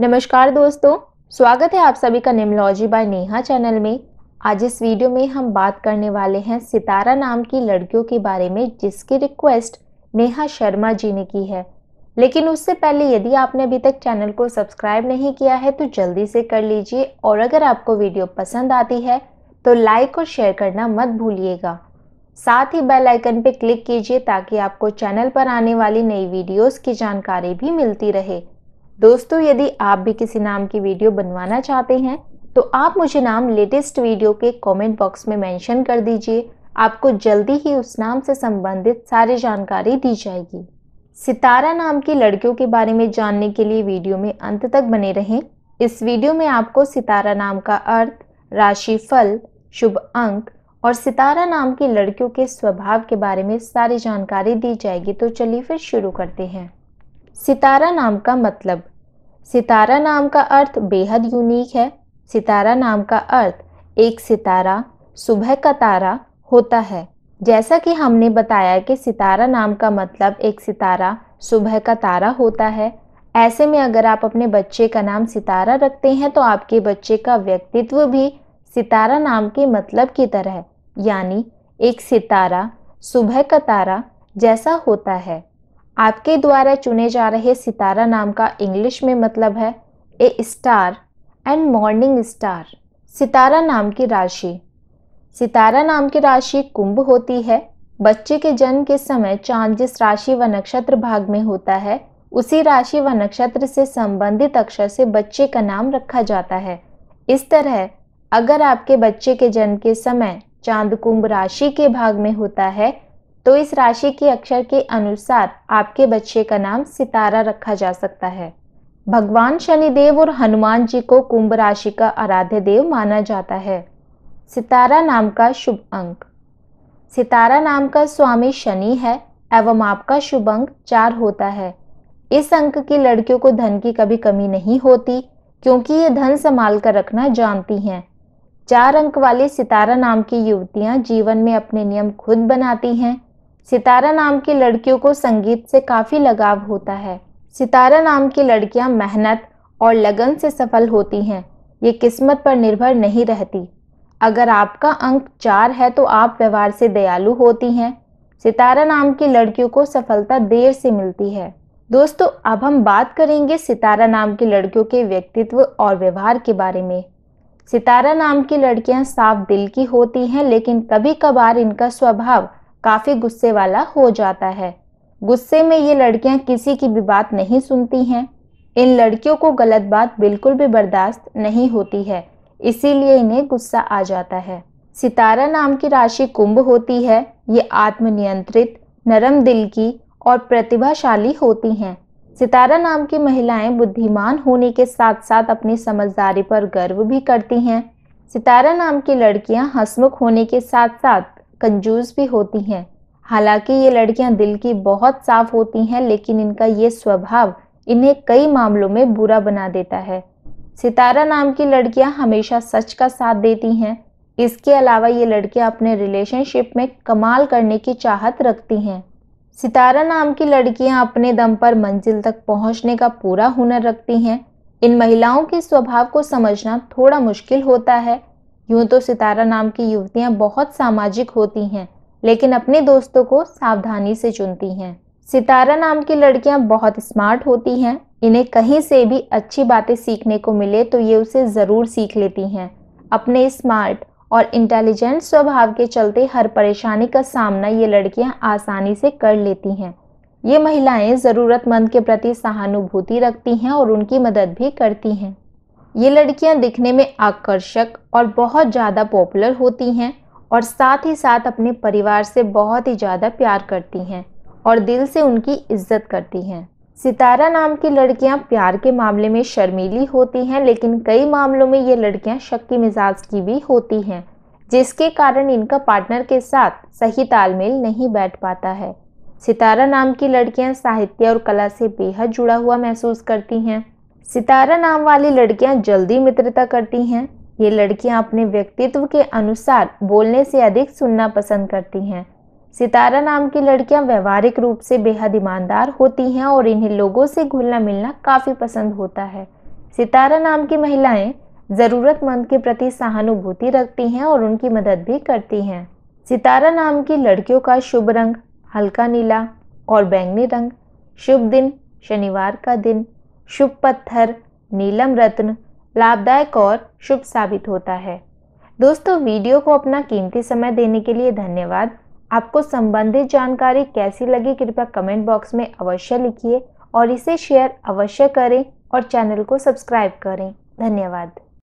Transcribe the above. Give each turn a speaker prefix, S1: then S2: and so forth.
S1: नमस्कार दोस्तों स्वागत है आप सभी का निमलॉजी बाय नेहा चैनल में आज इस वीडियो में हम बात करने वाले हैं सितारा नाम की लड़कियों के बारे में जिसकी रिक्वेस्ट नेहा शर्मा जी ने की है लेकिन उससे पहले यदि आपने अभी तक चैनल को सब्सक्राइब नहीं किया है तो जल्दी से कर लीजिए और अगर आपको वीडियो पसंद आती है तो लाइक और शेयर करना मत भूलिएगा साथ ही बेल आइकन पर क्लिक कीजिए ताकि आपको चैनल पर आने वाली नई वीडियोस की जानकारी भी मिलती रहे दोस्तों यदि आप भी किसी नाम की वीडियो बनवाना चाहते हैं तो आप मुझे नाम लेटेस्ट वीडियो के कमेंट बॉक्स में मेंशन कर दीजिए आपको जल्दी ही उस नाम से संबंधित सारी जानकारी दी जाएगी सितारा नाम की लड़कियों के बारे में जानने के लिए वीडियो में अंत तक बने रहें इस वीडियो में आपको सितारा नाम का अर्थ राशि फल शुभ अंक और सितारा नाम की लड़कियों के स्वभाव के बारे में सारी जानकारी दी जाएगी तो चलिए फिर शुरू करते हैं सितारा नाम का मतलब सितारा नाम का अर्थ बेहद यूनिक है सितारा नाम का अर्थ एक सितारा सुबह का तारा होता है जैसा कि हमने बताया कि सितारा नाम का मतलब एक सितारा सुबह का तारा होता है ऐसे में अगर आप अपने बच्चे का नाम सितारा रखते हैं तो आपके बच्चे का व्यक्तित्व भी सितारा नाम के मतलब की तरह यानी एक सितारा सुबह का तारा जैसा होता है आपके द्वारा चुने जा रहे सितारा नाम का इंग्लिश में मतलब है a star and morning star सितारा नाम की राशि सितारा नाम की राशि कुंभ होती है बच्चे के जन्म के समय चांद जिस राशि व नक्षत्र भाग में होता है उसी राशि व नक्षत्र से संबंधित अक्षर से बच्चे का नाम रखा जाता है इस तरह अगर आपके बच्चे के जन्म के समय चांद कुंभ राशि के भाग में होता है तो इस राशि के अक्षर के अनुसार आपके बच्चे का नाम सितारा रखा जा सकता है भगवान शनिदेव और हनुमान जी को कुंभ राशि का आराध्य देव माना जाता है सितारा नाम का शुभ अंक सितारा नाम का स्वामी शनि है एवं आपका शुभ अंक चार होता है इस अंक की लड़कियों को धन की कभी कमी नहीं होती क्योंकि ये धन संभाल कर रखना जानती हैं चार अंक वाली सितारा नाम की युवतियां जीवन में अपने नियम खुद बनाती हैं सितारा नाम की लड़कियों को संगीत से काफ़ी लगाव होता है सितारा नाम की लड़कियां मेहनत और लगन से सफल होती हैं ये किस्मत पर निर्भर नहीं रहती अगर आपका अंक चार है तो आप व्यवहार से दयालु होती हैं सितारा नाम की लड़कियों को सफलता देर से मिलती है दोस्तों अब हम बात करेंगे सितारा नाम की लड़कियों के व्यक्तित्व और व्यवहार के बारे में सितारा नाम की लड़कियां साफ दिल की होती हैं लेकिन कभी कभार इनका स्वभाव काफ़ी गुस्से वाला हो जाता है गुस्से में ये लड़कियां किसी की भी बात नहीं सुनती हैं इन लड़कियों को गलत बात बिल्कुल भी बर्दाश्त नहीं होती है इसीलिए इन्हें गुस्सा आ जाता है सितारा नाम की राशि कुंभ होती है ये आत्मनियंत्रित नरम दिल की और प्रतिभाशाली होती हैं सितारा नाम की महिलाएं बुद्धिमान होने के साथ साथ अपनी समझदारी पर गर्व भी करती हैं सितारा नाम की लड़कियां हसमुख होने के साथ साथ कंजूस भी होती हैं हालांकि ये लड़कियां दिल की बहुत साफ होती हैं लेकिन इनका ये स्वभाव इन्हें कई मामलों में बुरा बना देता है सितारा नाम की लड़कियां हमेशा सच का साथ देती हैं इसके अलावा ये लड़कियां अपने रिलेशनशिप में कमाल करने की चाहत रखती हैं सितारा नाम की लड़कियां अपने दम पर मंजिल तक पहुंचने का पूरा हुनर रखती हैं इन महिलाओं के स्वभाव को समझना थोड़ा मुश्किल होता है यूं तो सितारा नाम की युवतियां बहुत सामाजिक होती हैं लेकिन अपने दोस्तों को सावधानी से चुनती हैं सितारा नाम की लड़कियां बहुत स्मार्ट होती हैं इन्हें कहीं से भी अच्छी बातें सीखने को मिले तो ये उसे ज़रूर सीख लेती हैं अपने स्मार्ट और इंटेलिजेंट स्वभाव के चलते हर परेशानी का सामना ये लड़कियां आसानी से कर लेती हैं ये महिलाएं ज़रूरतमंद के प्रति सहानुभूति रखती हैं और उनकी मदद भी करती हैं ये लड़कियां दिखने में आकर्षक और बहुत ज़्यादा पॉपुलर होती हैं और साथ ही साथ अपने परिवार से बहुत ही ज़्यादा प्यार करती हैं और दिल से उनकी इज्जत करती हैं सितारा नाम की लड़कियां प्यार के मामले में शर्मीली होती हैं लेकिन कई मामलों में ये लड़कियां शक्की मिजाज की भी होती हैं जिसके कारण इनका पार्टनर के साथ सही तालमेल नहीं बैठ पाता है सितारा नाम की लड़कियां साहित्य और कला से बेहद जुड़ा हुआ महसूस करती हैं सितारा नाम वाली लड़कियां जल्दी मित्रता करती हैं ये लड़कियां अपने व्यक्तित्व के अनुसार बोलने से अधिक सुनना पसंद करती हैं सितारा नाम की लड़कियां व्यवहारिक रूप से बेहद ईमानदार होती हैं और इन्हें लोगों से घुलना मिलना काफ़ी पसंद होता है सितारा नाम की महिलाएं ज़रूरतमंद के प्रति सहानुभूति रखती हैं और उनकी मदद भी करती हैं सितारा नाम की लड़कियों का शुभ रंग हल्का नीला और बैंगनी रंग शुभ दिन शनिवार का दिन शुभ पत्थर नीलम रत्न लाभदायक और शुभ साबित होता है दोस्तों वीडियो को अपना कीमती समय देने के लिए धन्यवाद आपको संबंधित जानकारी कैसी लगी कृपया कमेंट बॉक्स में अवश्य लिखिए और इसे शेयर अवश्य करें और चैनल को सब्सक्राइब करें धन्यवाद